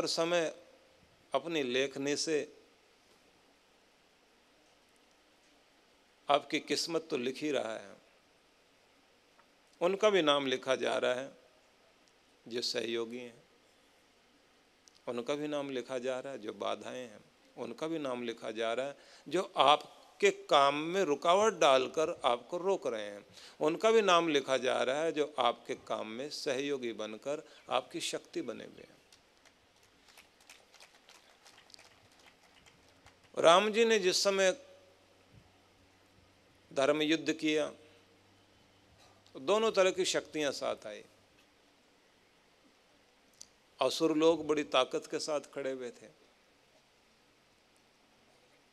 हर समय अपनी लेखने से आपकी किस्मत तो लिख ही रहा है उनका भी नाम लिखा जा रहा है जो सहयोगी हैं उनका भी नाम लिखा जा रहा है जो बाधाएं हैं उनका भी नाम लिखा जा रहा है जो आपके काम में रुकावट डालकर आपको रोक रहे हैं उनका भी नाम लिखा जा रहा है जो आपके काम में सहयोगी बनकर आपकी शक्ति बने हुए हैं राम जी ने जिस समय धर्म युद्ध किया तो दोनों तरह की शक्तियां साथ आई असुर लोग बड़ी ताकत के साथ खड़े हुए थे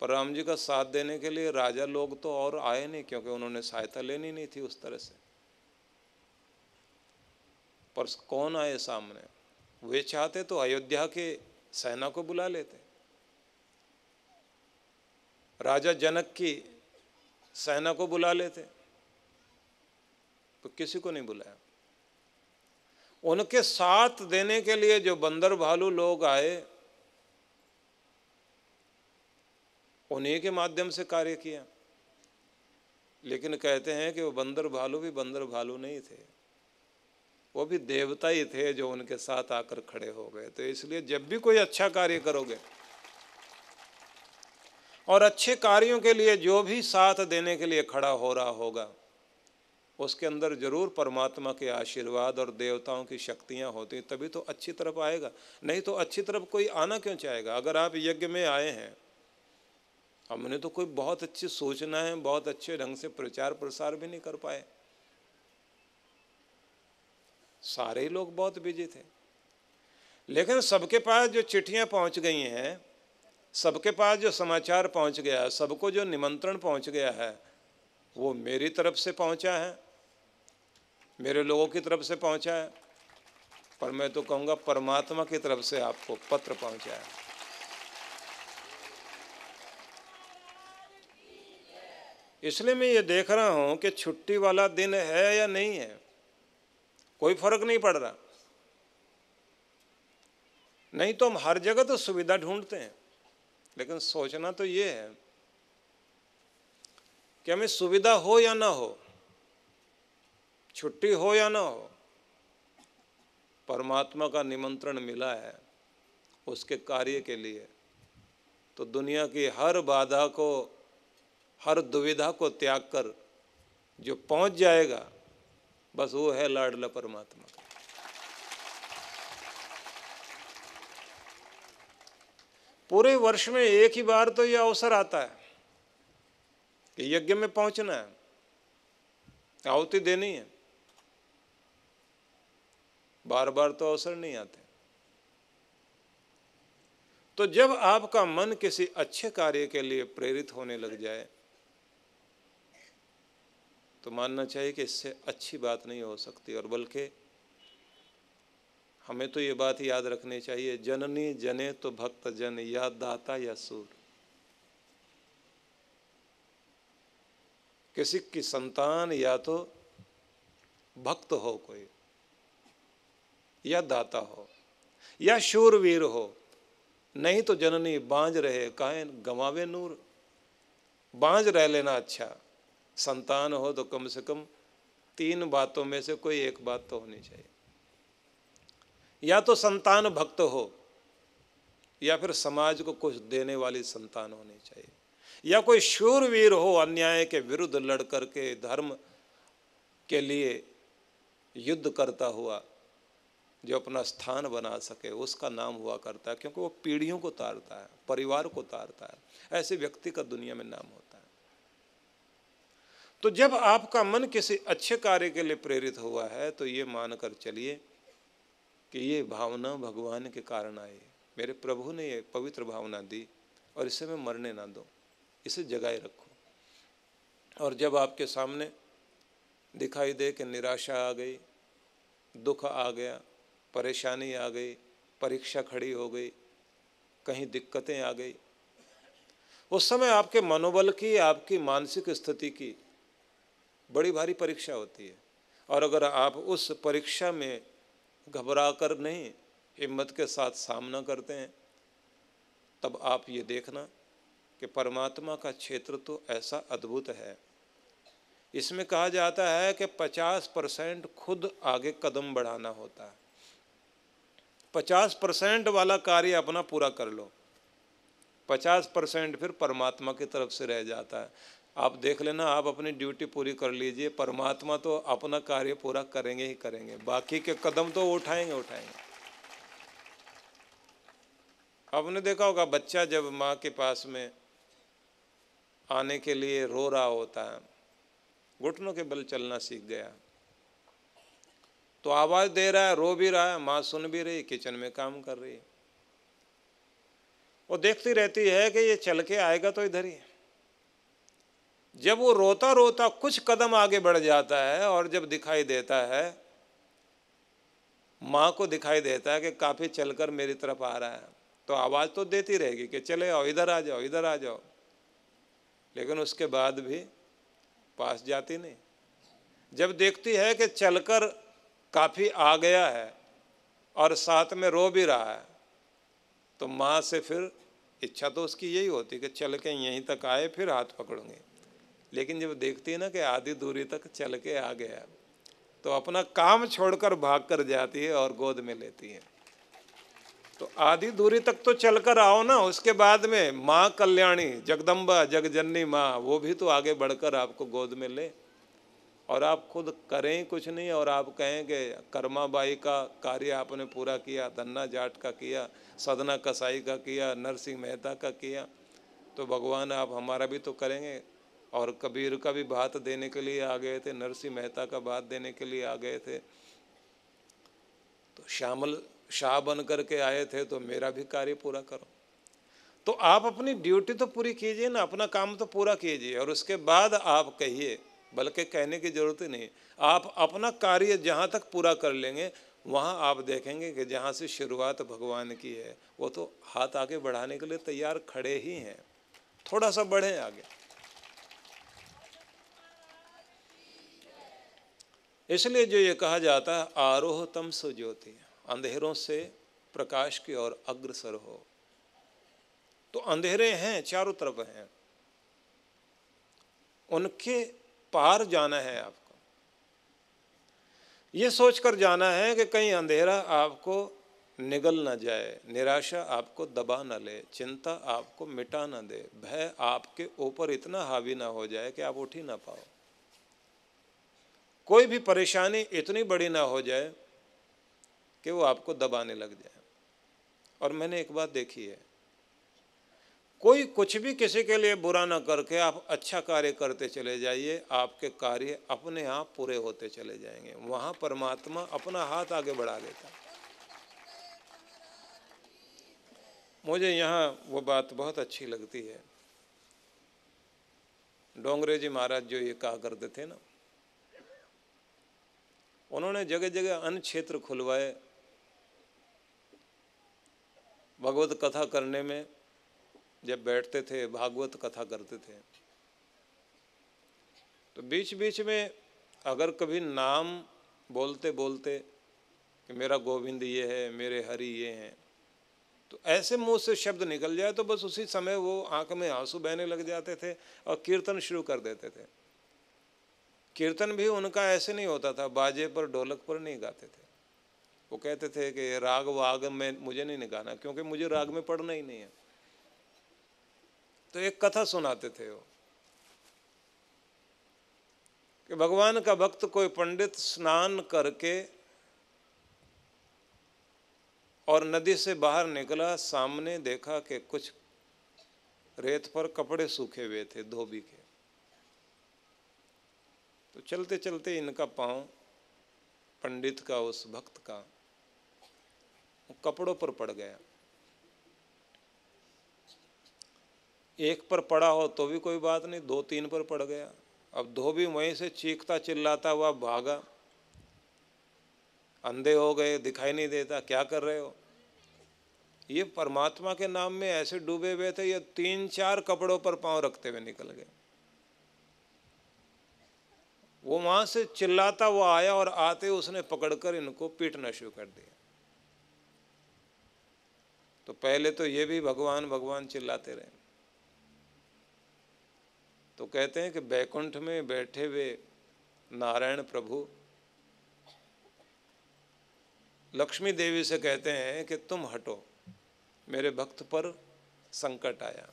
पर राम जी का साथ देने के लिए राजा लोग तो और आए नहीं क्योंकि उन्होंने सहायता लेनी नहीं थी उस तरह से पर कौन आए सामने वे चाहते तो अयोध्या के सेना को बुला लेते राजा जनक की सेना को बुला लेते तो किसी को नहीं बुलाया उनके साथ देने के लिए जो बंदर भालू लोग आए उन्हीं के माध्यम से कार्य किया लेकिन कहते हैं कि वो बंदर भालू भी बंदर भालू नहीं थे वो भी देवता ही थे जो उनके साथ आकर खड़े हो गए तो इसलिए जब भी कोई अच्छा कार्य करोगे और अच्छे कार्यों के लिए जो भी साथ देने के लिए खड़ा हो रहा होगा उसके अंदर जरूर परमात्मा के आशीर्वाद और देवताओं की शक्तियाँ होती तभी तो अच्छी तरफ आएगा नहीं तो अच्छी तरफ कोई आना क्यों चाहेगा अगर आप यज्ञ में आए हैं हमने तो कोई बहुत अच्छी सोचना है बहुत अच्छे ढंग से प्रचार प्रसार भी नहीं कर पाए सारे लोग बहुत बिजी थे लेकिन सबके पास जो चिट्ठियां पहुँच गई हैं सबके पास जो समाचार पहुंच गया है सबको जो निमंत्रण पहुंच गया है वो मेरी तरफ से पहुंचा है मेरे लोगों की तरफ से पहुंचा है पर मैं तो कहूँगा परमात्मा की तरफ से आपको पत्र पहुंचा है इसलिए मैं ये देख रहा हूँ कि छुट्टी वाला दिन है या नहीं है कोई फर्क नहीं पड़ रहा नहीं तो हम हर जगह तो सुविधा ढूंढते हैं लेकिन सोचना तो ये है कि हमें सुविधा हो या ना हो छुट्टी हो या ना हो परमात्मा का निमंत्रण मिला है उसके कार्य के लिए तो दुनिया की हर बाधा को हर दुविधा को त्याग कर जो पहुंच जाएगा बस वो है लाडला परमात्मा का पूरे वर्ष में एक ही बार तो यह अवसर आता है कि यज्ञ में पहुंचना है आहुति देनी है बार बार तो अवसर नहीं आते तो जब आपका मन किसी अच्छे कार्य के लिए प्रेरित होने लग जाए तो मानना चाहिए कि इससे अच्छी बात नहीं हो सकती और बल्कि हमें तो ये बात याद रखनी चाहिए जननी जने तो भक्त जन या दाता या सूर किसी की संतान या तो भक्त हो कोई या दाता हो या शूरवीर हो नहीं तो जननी बांझ रहे कायन गंवावे नूर बांझ रह लेना अच्छा संतान हो तो कम से कम तीन बातों में से कोई एक बात तो होनी चाहिए या तो संतान भक्त हो या फिर समाज को कुछ देने वाली संतान होनी चाहिए या कोई शूरवीर हो अन्याय के विरुद्ध लड़ कर के धर्म के लिए युद्ध करता हुआ जो अपना स्थान बना सके उसका नाम हुआ करता है क्योंकि वो पीढ़ियों को तारता है परिवार को तारता है ऐसे व्यक्ति का दुनिया में नाम होता है तो जब आपका मन किसी अच्छे कार्य के लिए प्रेरित हुआ है तो ये मानकर चलिए कि ये भावना भगवान के कारण आई मेरे प्रभु ने ये पवित्र भावना दी और इसे मैं मरने ना दो इसे जगाए रखो और जब आपके सामने दिखाई दे कि निराशा आ गई दुख आ गया परेशानी आ गई परीक्षा खड़ी हो गई कहीं दिक्कतें आ गई उस समय आपके मनोबल की आपकी मानसिक स्थिति की बड़ी भारी परीक्षा होती है और अगर आप उस परीक्षा में घबरा कर नहीं हिम्मत के साथ सामना करते हैं तब आप ये देखना कि परमात्मा का क्षेत्र तो ऐसा अद्भुत है इसमें कहा जाता है कि 50 परसेंट खुद आगे कदम बढ़ाना होता है 50 परसेंट वाला कार्य अपना पूरा कर लो 50 परसेंट फिर परमात्मा की तरफ से रह जाता है आप देख लेना आप अपनी ड्यूटी पूरी कर लीजिए परमात्मा तो अपना कार्य पूरा करेंगे ही करेंगे बाकी के कदम तो उठाएंगे उठाएंगे आपने देखा होगा बच्चा जब माँ के पास में आने के लिए रो रहा होता है घुटनों के बल चलना सीख गया तो आवाज़ दे रहा है रो भी रहा है माँ सुन भी रही किचन में काम कर रही है वो देखती रहती है कि ये चल के आएगा तो इधर ही है जब वो रोता रोता कुछ कदम आगे बढ़ जाता है और जब दिखाई देता है माँ को दिखाई देता है कि काफ़ी चलकर मेरी तरफ आ रहा है तो आवाज़ तो देती रहेगी कि चले आओ इधर आ जाओ इधर आ जाओ लेकिन उसके बाद भी पास जाती नहीं जब देखती है कि चलकर काफ़ी आ गया है और साथ में रो भी रहा है तो माँ से फिर इच्छा तो उसकी यही होती कि चल के यहीं तक आए फिर हाथ पकड़ूंगी लेकिन जब देखती है ना कि आधी दूरी तक चल के आ गया तो अपना काम छोड़कर भाग कर जाती है और गोद में लेती है तो आधी दूरी तक तो चलकर आओ ना उसके बाद में माँ कल्याणी जगदम्बा जगजननी माँ वो भी तो आगे बढ़कर आपको गोद में ले और आप खुद करें कुछ नहीं और आप कहें कि कर्माबाई का कार्य आपने पूरा किया धन्ना जाट का किया सदना कसाई का किया नरसिंह मेहता का किया तो भगवान आप हमारा भी तो करेंगे और कबीर का भी बात देने के लिए आ गए थे नरसिंह मेहता का बात देने के लिए आ गए थे तो श्यामल शाह बन करके आए थे तो मेरा भी कार्य पूरा करो तो आप अपनी ड्यूटी तो पूरी कीजिए ना अपना काम तो पूरा कीजिए और उसके बाद आप कहिए बल्कि कहने की जरूरत ही नहीं आप अपना कार्य जहाँ तक पूरा कर लेंगे वहाँ आप देखेंगे कि जहाँ से शुरुआत भगवान की है वो तो हाथ आगे बढ़ाने के लिए तैयार खड़े ही हैं थोड़ा सा बढ़ें आगे इसलिए जो ये कहा जाता है आरोह तम सुज्योति अंधेरों से प्रकाश की ओर अग्रसर हो तो अंधेरे हैं चारों तरफ हैं उनके पार जाना है आपको ये सोचकर जाना है कि कहीं अंधेरा आपको निगल ना जाए निराशा आपको दबा ना ले चिंता आपको मिटा ना दे भय आपके ऊपर इतना हावी ना हो जाए कि आप उठ ही ना पाओ कोई भी परेशानी इतनी बड़ी ना हो जाए कि वो आपको दबाने लग जाए और मैंने एक बात देखी है कोई कुछ भी किसी के लिए बुरा ना करके आप अच्छा कार्य करते चले जाइए आपके कार्य अपने आप पूरे होते चले जाएंगे वहाँ परमात्मा अपना हाथ आगे बढ़ा देता मुझे यहाँ वो बात बहुत अच्छी लगती है डोंगरे जी महाराज जो ये कहा करते थे ना उन्होंने जगह जगह अन्य क्षेत्र खुलवाए भगवत कथा करने में जब बैठते थे भागवत कथा करते थे तो बीच बीच में अगर कभी नाम बोलते बोलते कि मेरा गोविंद ये है मेरे हरि ये हैं तो ऐसे मुंह से शब्द निकल जाए तो बस उसी समय वो आंख में आंसू बहने लग जाते थे और कीर्तन शुरू कर देते थे कीर्तन भी उनका ऐसे नहीं होता था बाजे पर ढोलक पर नहीं गाते थे वो कहते थे कि राग वाग में मुझे नहीं गाना क्योंकि मुझे राग में पढ़ना ही नहीं है तो एक कथा सुनाते थे वो कि भगवान का भक्त कोई पंडित स्नान करके और नदी से बाहर निकला सामने देखा कि कुछ रेत पर कपड़े सूखे हुए थे धोबी के तो चलते चलते इनका पांव पंडित का उस भक्त का कपड़ों पर पड़ गया एक पर पड़ा हो तो भी कोई बात नहीं दो तीन पर पड़ गया अब दो भी वहीं से चीखता चिल्लाता हुआ भागा अंधे हो गए दिखाई नहीं देता क्या कर रहे हो ये परमात्मा के नाम में ऐसे डूबे हुए थे ये तीन चार कपड़ों पर पांव रखते हुए निकल गए वो वहाँ से चिल्लाता हुआ आया और आते उसने पकड़कर इनको पीटना शुरू कर दिया तो पहले तो ये भी भगवान भगवान चिल्लाते रहे तो कहते हैं कि बैकुंठ में बैठे हुए नारायण प्रभु लक्ष्मी देवी से कहते हैं कि तुम हटो मेरे भक्त पर संकट आया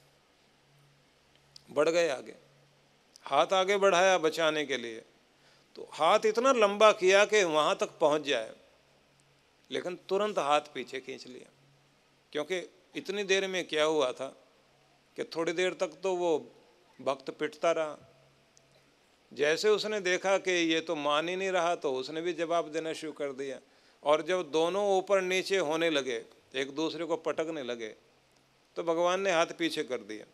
बढ़ गए आगे हाथ आगे बढ़ाया बचाने के लिए तो हाथ इतना लंबा किया कि वहाँ तक पहुँच जाए लेकिन तुरंत हाथ पीछे खींच लिया क्योंकि इतनी देर में क्या हुआ था कि थोड़ी देर तक तो वो भक्त पिटता रहा जैसे उसने देखा कि ये तो मान ही नहीं रहा तो उसने भी जवाब देना शुरू कर दिया और जब दोनों ऊपर नीचे होने लगे एक दूसरे को पटकने लगे तो भगवान ने हाथ पीछे कर दिया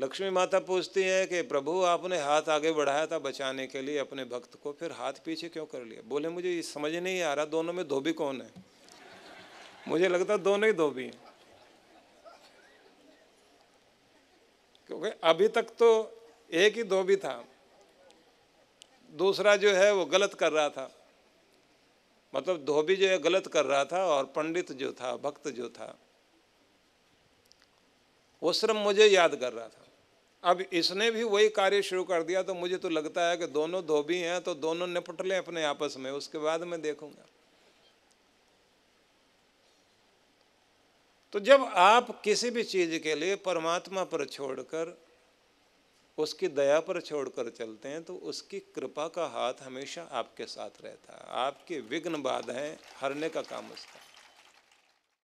लक्ष्मी माता पूछती है कि प्रभु आपने हाथ आगे बढ़ाया था बचाने के लिए अपने भक्त को फिर हाथ पीछे क्यों कर लिया बोले मुझे ये समझ नहीं आ रहा दोनों में धोबी कौन है मुझे लगता दोनों ही धोबी हैं क्योंकि अभी तक तो एक ही धोबी था दूसरा जो है वो गलत कर रहा था मतलब धोबी जो है गलत कर रहा था और पंडित जो था भक्त जो था वो श्रम मुझे याद कर रहा था अब इसने भी वही कार्य शुरू कर दिया तो मुझे तो लगता है कि दोनों धोबी हैं तो दोनों निपट लें अपने आपस में उसके बाद मैं देखूंगा तो जब आप किसी भी चीज़ के लिए परमात्मा पर छोड़कर उसकी दया पर छोड़कर चलते हैं तो उसकी कृपा का हाथ हमेशा आपके साथ रहता है आपके विघ्न बाधाएं हरने का काम उसका